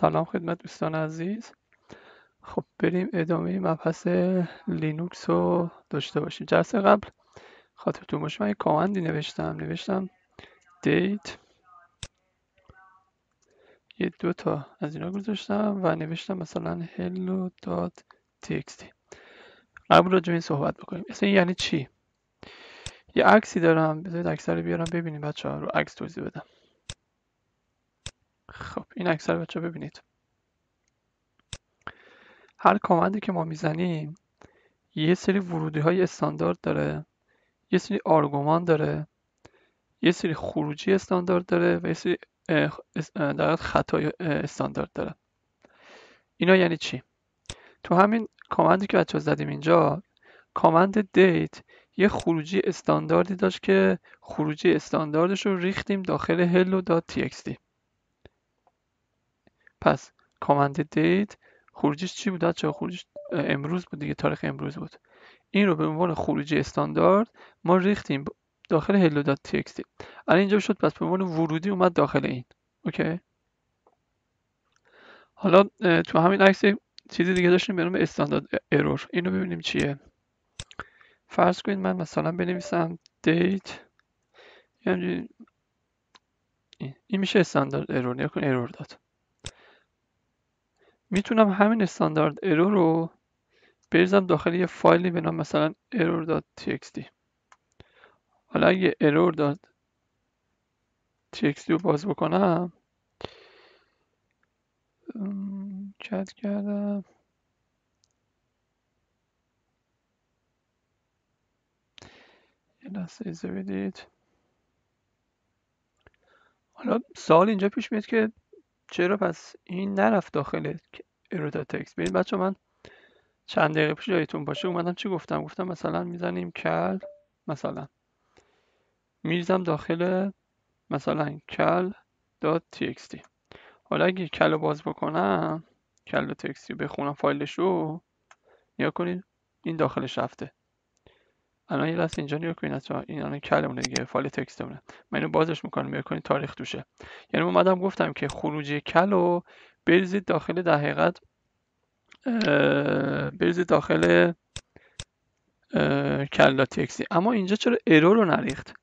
سلام خدمت دوستان عزیز خب بریم ادامه مبحث لینوکس رو داشته باشیم جلسه قبل خاطرتون باشه من کامندی نوشتم نوشتم دیت یه دو تا از اینا گذاشتم و نوشتم مثلا hello dot txt قبل راجع این صحبت بکنیم اصلا یعنی چی یه عکسی دارم بذارید اکثر رو بیارم ببینیم بچه ها رو عکس توضیح بدم خب این اکثر بچه ببینید هر کامندی که ما میزنیم یه سری ورودی های استاندارد داره یه سری آرگومان داره یه سری خروجی استاندارد داره و یه سری در خطای استاندارد داره اینا یعنی چی تو همین کامندی که بچه زدیم اینجا کامند دیت یه خروجی استانداردی داشت که خروجی استانداردش رو ریختیم داخل hello.txt پس کامند دیت خروجیش چی بود چه خروجیش امروز بود دیگه تاریخ امروز بود این رو به عنوان خروجی استاندارد ما ریختیم داخل داد txt الان اینجا شد پس به عنوان ورودی اومد داخل این اوکی حالا تو همین عکس چیزی دیگه داشتیم به نام استاندارد ارور این رو ببینیم چیه فرض کنید من مثلا بنویسم دیت یعنی این میشه استاندارد ارور نکن ارور داد میتونم همین استاندارد ارور رو بریزم داخل یه فایلی به نام مثلا error.txt حالا اگه error.txt رو باز بکنم چت کردم یه لحظه بدید حالا سوال اینجا پیش میاد که چرا پس این نرفت داخل اروتا ببین بچه من چند دقیقه پیش جایتون باشه اومدم چی گفتم گفتم مثلا میزنیم کل مثلا میریزم داخل مثلا کل دات txt حالا اگه کل رو باز بکنم کل تکستی بخونم فایلش رو نیا کنید این داخلش رفته الان یه لحظه اینجا نیو کنید این الان کلمونه دیگه فایل تکستمونه من اینو بازش میکنم نگاه کنید تاریخ دوشه یعنی اومدم گفتم که خروجی کل رو بریزید داخل در حقیقت بریزید داخل کلا تکسی اما اینجا چرا ارور رو نریخت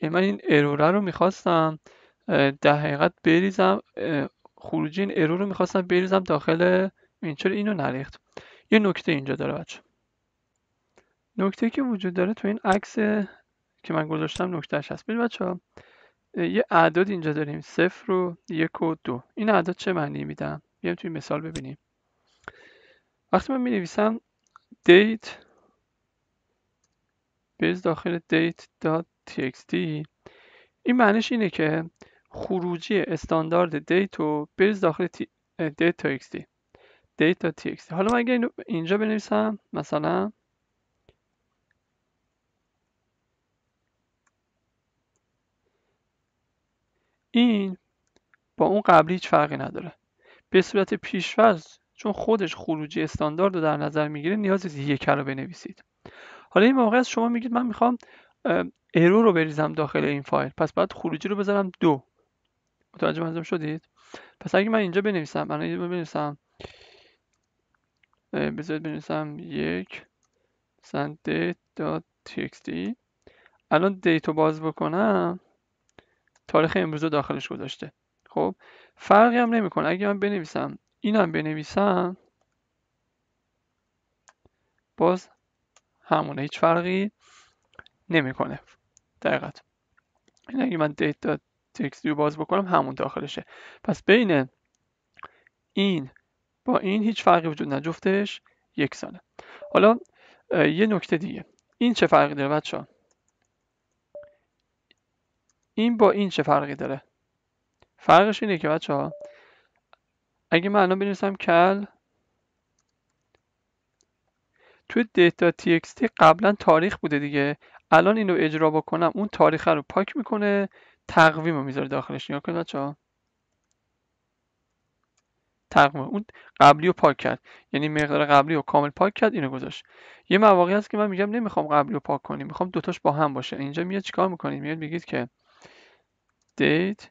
یعنی من این اروره رو میخواستم در حقیقت بریزم خروجی این ارور رو میخواستم بریزم داخل این چرا اینو نریخت یه نکته اینجا داره بچه نکته که وجود داره تو این عکس که من گذاشتم نکتهش هست ببین بچه یه اعداد اینجا داریم صفر و یک و دو این اعداد چه معنی میدن بیایم توی مثال ببینیم وقتی من می نویسم date بیز داخل date.txt این معنیش اینه که خروجی استاندارد دیت و بیز داخل date.txt حالا من اگه اینجا بنویسم مثلا این با اون قبلی هیچ فرقی نداره به صورت پیشفرض چون خودش خروجی استاندارد رو در نظر میگیره نیاز نیست یک رو بنویسید حالا این موقع است شما میگید من میخوام ارو رو بریزم داخل این فایل پس بعد خروجی رو بذارم دو متوجه منظورم شدید پس اگه من اینجا بنویسم من اینجا بنویسم بذارید بنویسم یک مثلا date.txt الان دیتو باز بکنم تاریخ امروز رو داخلش گذاشته خب فرقی هم نمیکنه اگه من بنویسم اینم بنویسم باز همونه هیچ فرقی نمیکنه دقیقت این یعنی اگه من دیتا تکستی رو باز بکنم همون داخلشه پس بین این با این هیچ فرقی وجود نداره یک یکسانه حالا یه نکته دیگه این چه فرقی داره بچه این با این چه فرقی داره فرقش اینه که بچه ها اگه من الان بنویسم کل توی دیتا txt قبلا تاریخ بوده دیگه الان اینو اجرا بکنم اون تاریخ رو پاک میکنه تقویم رو میذاره داخلش نگاه کنید بچه ها تقویم اون قبلی رو پاک کرد یعنی مقدار قبلی رو کامل پاک کرد اینو گذاشت یه مواقعی هست که من میگم نمیخوام قبلی رو پاک کنیم میخوام دوتاش با هم باشه اینجا میاد چیکار میکنید میاد میگید که date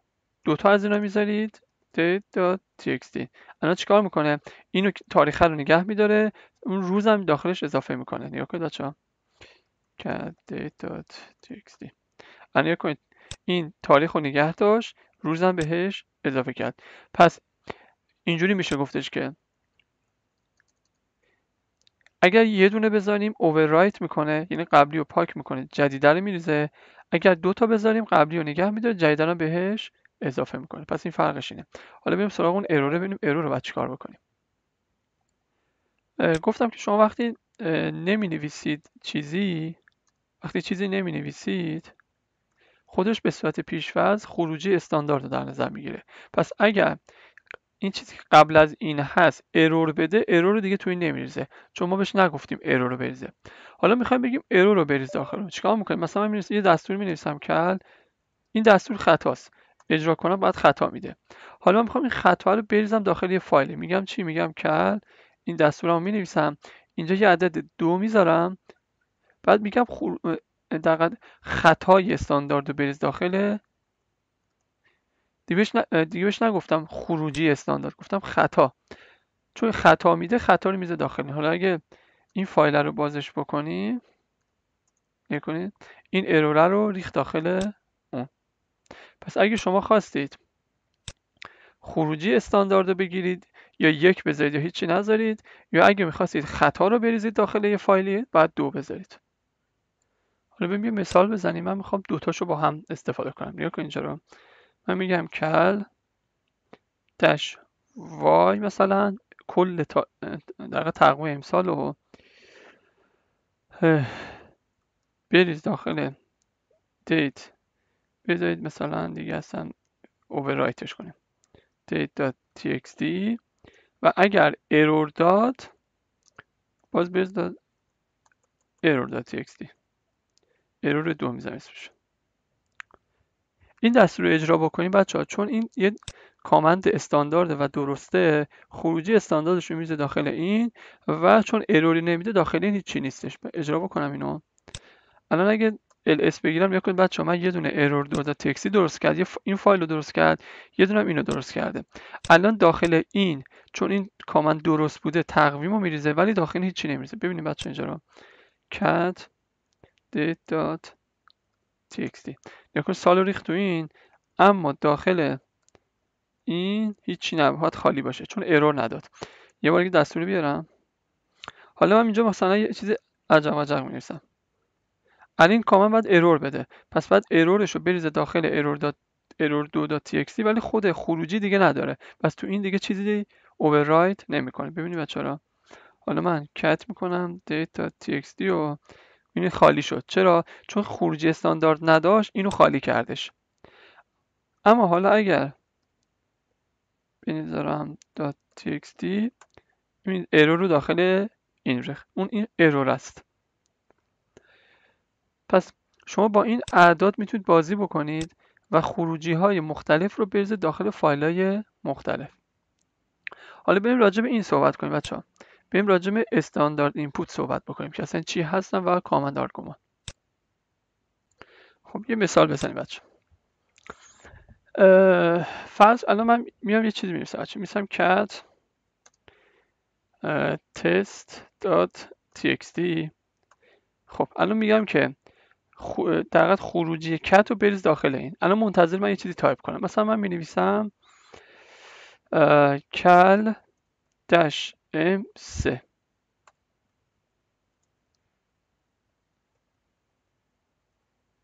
تا از اینا میذارید date.txt الان چیکار میکنه اینو تاریخ رو نگه میداره اون روز هم داخلش اضافه میکنه نگاه کنید بچه‌ها ها date.txt الان کنید این تاریخ رو نگه داشت روزم بهش اضافه کرد پس اینجوری میشه گفتش که اگر یه دونه بذاریم اوورایت میکنه یعنی قبلی رو پاک میکنه جدیده رو میریزه اگر دو تا بذاریم قبلی رو نگه میداره جدیده بهش اضافه میکنه پس این فرقش اینه حالا بریم سراغ اون اروره ببینیم ارور رو باید چیکار بکنیم گفتم که شما وقتی نمی نویسید چیزی وقتی چیزی نمی نویسید خودش به صورت پیشوز خروجی استاندارد رو در نظر میگیره پس اگر این چیزی که قبل از این هست ارور بده ارور دیگه توی این نمیریزه چون ما بهش نگفتیم ارور رو بریزه حالا میخوایم بگیم ارور رو بریز داخل رو چیکار میکنیم مثلا من یه دستور مینویسم کل این دستور خطاست اجرا کنم بعد خطا میده حالا میخوام این خطا رو بریزم داخل یه فایل میگم چی میگم کل این دستور رو مینویسم اینجا یه عدد دو میذارم بعد میگم خور... خطای استاندارد رو بریز داخل دیگه بهش نگفتم خروجی استاندارد گفتم خطا چون خطا میده خطا رو میزه داخل حالا اگه این فایل رو بازش بکنی کنید این اروره رو ریخت داخل اون پس اگه شما خواستید خروجی استاندارد رو بگیرید یا یک بذارید یا هیچی نذارید یا اگه میخواستید خطا رو بریزید داخل یه فایلی بعد دو بذارید حالا یه مثال بزنیم من میخوام دوتاشو با هم استفاده کنم نگاه کن اینجا رو من میگم کل دش وای مثلا کل تا... در تقویم امسال رو بریز داخل دیت بذارید مثلا دیگه اصلا اووررایتش کنیم date.txt و اگر ارور داد باز داد ارور داد txt ارور دو میزنم اسمش این دستور رو اجرا بکنیم بچه ها چون این یه کامند استاندارده و درسته خروجی استانداردش رو میریزه داخل این و چون اروری نمیده داخل این هیچی نیستش اجرا بکنم اینو الان اگه ls بگیرم یا کنید بچه من یه دونه ارور داده تکسی درست کرد یه این فایل رو درست کرد یه دونه اینو درست کرده الان داخل این چون این کامند درست بوده تقویم رو میریزه ولی داخل هیچی نمیریزه ببینید بچه اینجا رو cat date txt سال و ریخت تو این اما داخل این هیچی نباید خالی باشه چون ارور نداد یه بار دستور بیارم حالا من اینجا مثلا یه چیز عجب عجب می نویسم الان کامن باید ارور بده پس باید ارورش رو بریزه داخل ارور داد، ارور دو ولی خود خروجی دیگه نداره پس تو این دیگه چیزی اووررایت نمیکنه ببینید بچه‌ها حالا من کت میکنم دیتا دی و این خالی شد چرا چون خروجی استاندارد نداشت اینو خالی کردش اما حالا اگر بنظرم دات txt این ارور رو داخل این رخ اون این ارور است پس شما با این اعداد میتونید بازی بکنید و خروجی های مختلف رو بریزید داخل فایل های مختلف حالا بریم راجع به این صحبت کنیم بچه ها بریم راجع به استاندارد اینپوت صحبت بکنیم که اصلا چی هستن و کامند آرگومان خب یه مثال بزنیم بچه فرض الان من میام یه چیزی میرسم بچه میسم cat test.txt خب الان میگم که در خروجی کت رو بریز داخل این الان منتظر من یه چیزی تایپ کنم مثلا من می نویسم کل دش m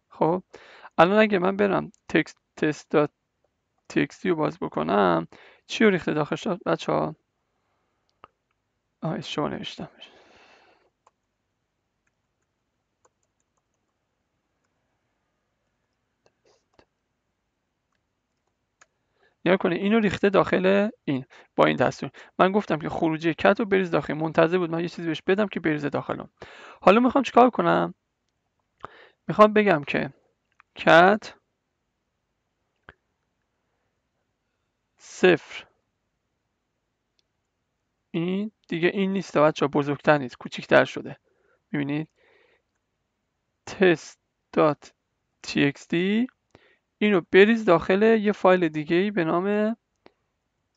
خب الان اگه من برم تکست تست تکستی رو باز بکنم چی رو ریخته داخل شد بچه ها آه شما نوشتم نیا کنه اینو ریخته داخل این با این دستور من گفتم که خروجی کت رو بریز داخل منتظر بود من یه چیزی بهش بدم که بریزه داخلم. حالا میخوام چیکار کنم میخوام بگم که کت صفر این دیگه این نیست بچه بزرگتر نیست کوچیکتر شده میبینید test.txt اینو بریز داخل یه فایل دیگه ای به نام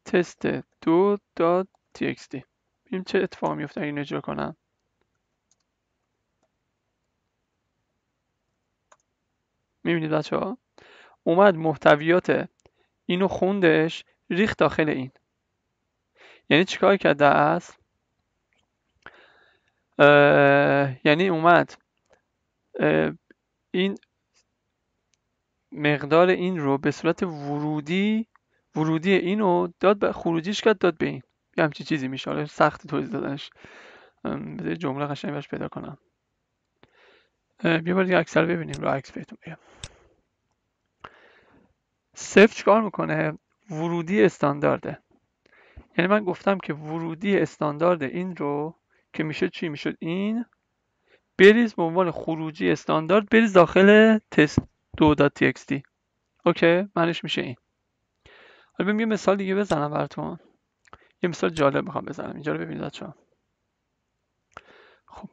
تست 2txt داد ببینیم چه اتفاقی میفته اگه اجرا کنم میبینید بچه ها اومد محتویات اینو خوندش ریخت داخل این یعنی چیکار کرده است یعنی اومد این مقدار این رو به صورت ورودی ورودی اینو داد به خروجیش کرد داد به این یه همچی چیزی میشه حالا سخت توضیح دادنش بذاری جمله قشنگ پیدا کنم بیا باید ببینیم رو عکس بهتون بگم سف چیکار میکنه ورودی استاندارده یعنی من گفتم که ورودی استاندارد این رو که میشه چی میشد این بریز به عنوان خروجی استاندارد بریز داخل تست 2.txt اوکی معنیش میشه این حالا بیم یه مثال دیگه بزنم براتون یه مثال جالب میخوام بزنم اینجا رو ببینید بچه‌ها خب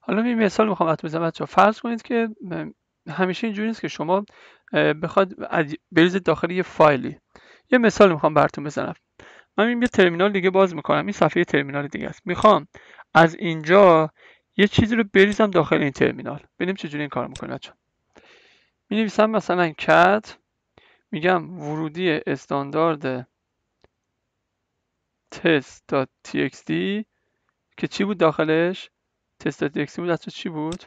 حالا یه مثال میخوام براتون بزنم بچه‌ها فرض کنید که همیشه اینجوری نیست که شما بخواد بریز داخل یه فایلی یه مثال میخوام براتون بزنم من این یه ترمینال دیگه باز میکنم این صفحه ترمینال دیگه است میخوام از اینجا یه چیزی رو بریزم داخل این ترمینال ببینیم چجوری این کار میکنه بچه‌ها می نویسم مثلا کت میگم ورودی استاندارد test.txt که چی بود داخلش test.txt بود از چی بود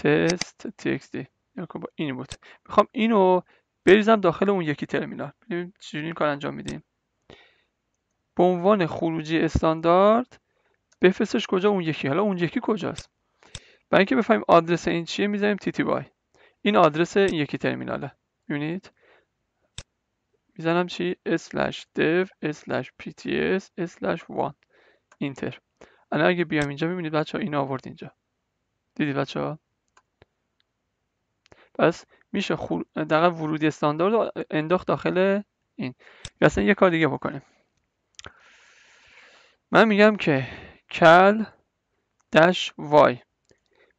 test.txt این خب بود میخوام اینو بریزم داخل اون یکی ترمینال ببینیم چجوری این کار انجام میدیم به عنوان خروجی استاندارد بفرستش کجا اون یکی حالا اون یکی کجاست برای اینکه بفهمیم آدرس این چیه میذاریم تی تی این آدرس یکی ترمیناله میبینید میزنم چی slash dev slash pts slash one اینتر الان اگه بیام اینجا میبینید بچه ها این آورد اینجا دیدید بچه ها پس میشه خور... دقیقا ورودی استاندارد انداخت داخل این یا اصلا یه کار دیگه بکنیم من میگم که کل دش وای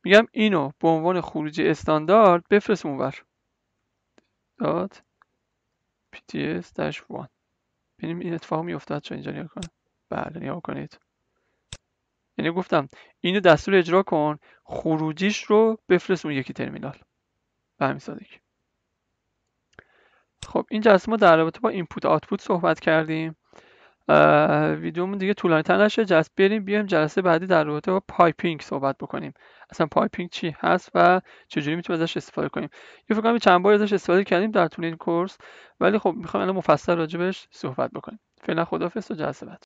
میگم اینو به عنوان خروجی استاندارد بفرست اونور dot pts 1 ببینیم این اتفاق میافتاد چون اینجا نگاه کنه بله کنید یعنی گفتم اینو دستور اجرا کن خروجیش رو بفرست اون یکی ترمینال به همین سادگی خب این از ما در رابطه با اینپوت آتپوت صحبت کردیم ویدیومون دیگه طولانی تر نشه جس بریم بیایم جلسه بعدی در رابطه با پایپینگ صحبت بکنیم اصلا پایپینگ چی هست و چجوری میتونیم ازش استفاده کنیم یه فکر کنم چند بار ازش استفاده کردیم در طول این کورس ولی خب میخوام الان مفصل راجبش صحبت بکنیم فعلا خدافظ و جلسه بعد